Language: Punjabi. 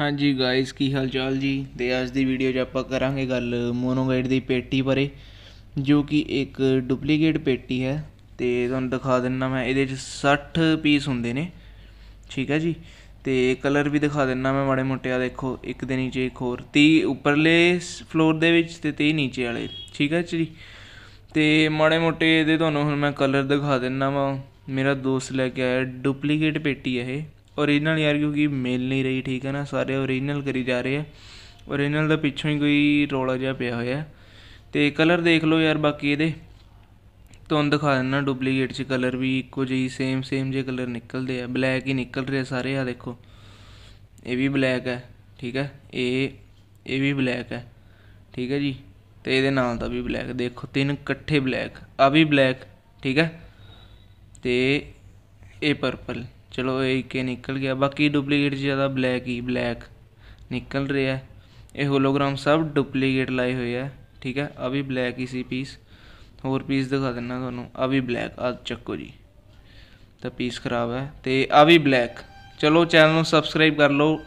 ਹਾਂਜੀ ਗਾਇਸ ਕੀ ਹਾਲ ਚਾਲ ਜੀ ਤੇ ਅੱਜ ਦੀ ਵੀਡੀਓ 'ਚ ਆਪਾਂ ਕਰਾਂਗੇ ਗੱਲ ਮੋਨੋਗਾਈਡ ਦੀ ਪੇਟੀ ਬਾਰੇ ਜੋ ਕਿ ਇੱਕ ਡੁਪਲੀਕੇਟ ਪੇਟੀ ਹੈ ਤੇ ਤੁਹਾਨੂੰ ਦਿਖਾ ਦਿੰਨਾ ਮੈਂ ਇਹਦੇ 'ਚ 60 ਪੀਸ ਹੁੰਦੇ ਨੇ ਠੀਕ ਹੈ ਜੀ ਤੇ ਕਲਰ ਵੀ ਦਿਖਾ ਦਿੰਨਾ ਮੈਂ ਮਾੜੇ ਮੋਟੇ ਆ ਦੇਖੋ ਇੱਕ ਦੇ ਨੀਚੇ ਇੱਕ ਹੋਰ 30 ਉੱਪਰਲੇ ਫਲੋਰ ਦੇ ਵਿੱਚ ਤੇ 30 ਨੀਚੇ ਵਾਲੇ ਠੀਕ ਹੈ ਜੀ ਤੇ ਮਾੜੇ ਮੋਟੇ ਇਹਦੇ ਤੁਹਾਨੂੰ ਹੁਣ ਮੈਂ ਕਲਰ ਦਿਖਾ ਦਿੰਨਾ ਵਾ ਮੇਰਾ ਦੋਸਤ ਲੈ ਕੇ ਆਇਆ ਡੁਪਲੀਕੇਟ ਪੇਟੀ ਹੈ ਇਹ ਓਰੀਜਨਲ ਯਾਰ ਕਿਉਂਕਿ ਮਿਲ ਨਹੀਂ ਰਹੀ ਠੀਕ ਹੈ ਨਾ ਸਾਰੇ ਓਰੀਜਨਲ ਕਰੀ ਜਾ ਰਹੇ ਆ ਓਰੀਜਨਲ ਦਾ ਪਿੱਛੋਂ ਹੀ ਕੋਈ ਰੋਲਾ ਜਿਹਾ ਪਿਆ ਹੋਇਆ ਤੇ ਕਲਰ ਦੇਖ ਲਓ ਯਾਰ ਬਾਕੀ ਇਹਦੇ ਤੁੰ ਦਿਖਾ ਦਿੰਨਾ ਡੁਪਲੀਕੇਟ 'ਚ ਕਲਰ ਵੀ ਇੱਕੋ ਜਿਹੀ ਸੇਮ ਸੇਮ ਜੇ ਕਲਰ ਨਿਕਲਦੇ ਆ ਬਲੈਕ ਹੀ ਨਿਕਲ ਰਿਹਾ ਸਾਰੇ ਆ ਦੇਖੋ ਇਹ ਵੀ ਬਲੈਕ ਹੈ ਠੀਕ ਹੈ ਇਹ ਇਹ ਵੀ ਬਲੈਕ ਹੈ ਠੀਕ ਹੈ ਜੀ ਤੇ ਇਹਦੇ ਨਾਲ ਦਾ ਵੀ ਬਲੈਕ ਦੇਖੋ ਤਿੰਨ ਇਕੱਠੇ ਬਲੈਕ ਆ ਵੀ ਬਲੈਕ ਠੀਕ ਹੈ ਤੇ ਇਹ ਪਰਪਲ ਚਲੋ ਇਹ ਇੱਕ ਨਿਕਲ ਗਿਆ ਬਾਕੀ ਡੁਪਲੀਕੇਟ ਜ਼ਿਆਦਾ ਬਲੈਕ ਹੀ ਬਲੈਕ ਨਿਕਲ ਰਿਹਾ ਇਹ ਹੋਲੋਗ੍ਰਾਮ ਸਭ ਡੁਪਲੀਕੇਟ ਲਾਏ ਹੋਏ ਆ ਠੀਕ ਹੈ ਆ ਵੀ ਬਲੈਕ ਹੀ ਸੀ ਪੀਸ ਹੋਰ ਪੀਸ ਦਿਖਾ ਦਿੰਨਾ ਤੁਹਾਨੂੰ ਆ ਵੀ ਬਲੈਕ ਆ ਚੱਕੋ ਜੀ ਤਾਂ ਪੀਸ ਖਰਾਬ ਹੈ ਤੇ ਆ ਵੀ ਬਲੈਕ ਚਲੋ ਚੈਨਲ ਨੂੰ ਸਬਸਕ੍ਰਾਈਬ ਕਰ ਲਓ